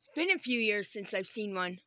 It's been a few years since I've seen one.